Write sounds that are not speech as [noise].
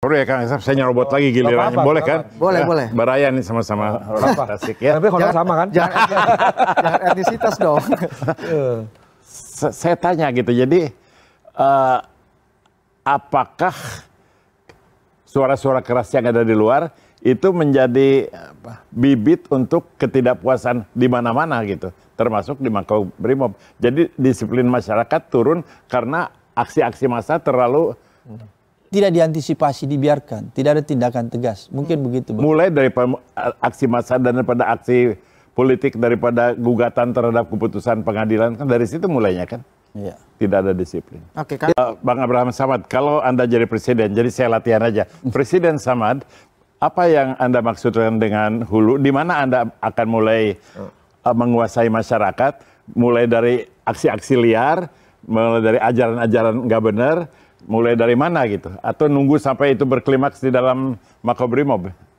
Baru ya kan, saya nyerobot lagi gilirannya. boleh kan? Boleh, ya, boleh. Baraya nih sama-sama orang Tasik ya. Tapi kalau sama kan? Jangan, [laughs] jangan etnisitas dong. saya tanya gitu, jadi uh, apakah suara-suara keras yang ada di luar itu menjadi bibit untuk ketidakpuasan di mana-mana gitu, termasuk di Makobrimob. Jadi disiplin masyarakat turun karena aksi-aksi massa terlalu tidak diantisipasi, dibiarkan, tidak ada tindakan tegas. Mungkin hmm. begitu. Bang. Mulai dari aksi massa dan daripada aksi politik daripada gugatan terhadap keputusan pengadilan kan dari situ mulainya kan. Iya. Tidak ada disiplin. Oke, okay, kan? Eh, Bang Abraham Samad, kalau Anda jadi presiden, jadi saya latihan aja. [laughs] Presiden Samad, apa yang Anda maksudkan dengan hulu? Di mana Anda akan mulai uh, menguasai masyarakat? Mulai dari aksi-aksi liar, mulai dari ajaran-ajaran nggak -ajaran benar, mulai dari mana gitu atau nunggu sampai itu berklimaks di dalam makobrimob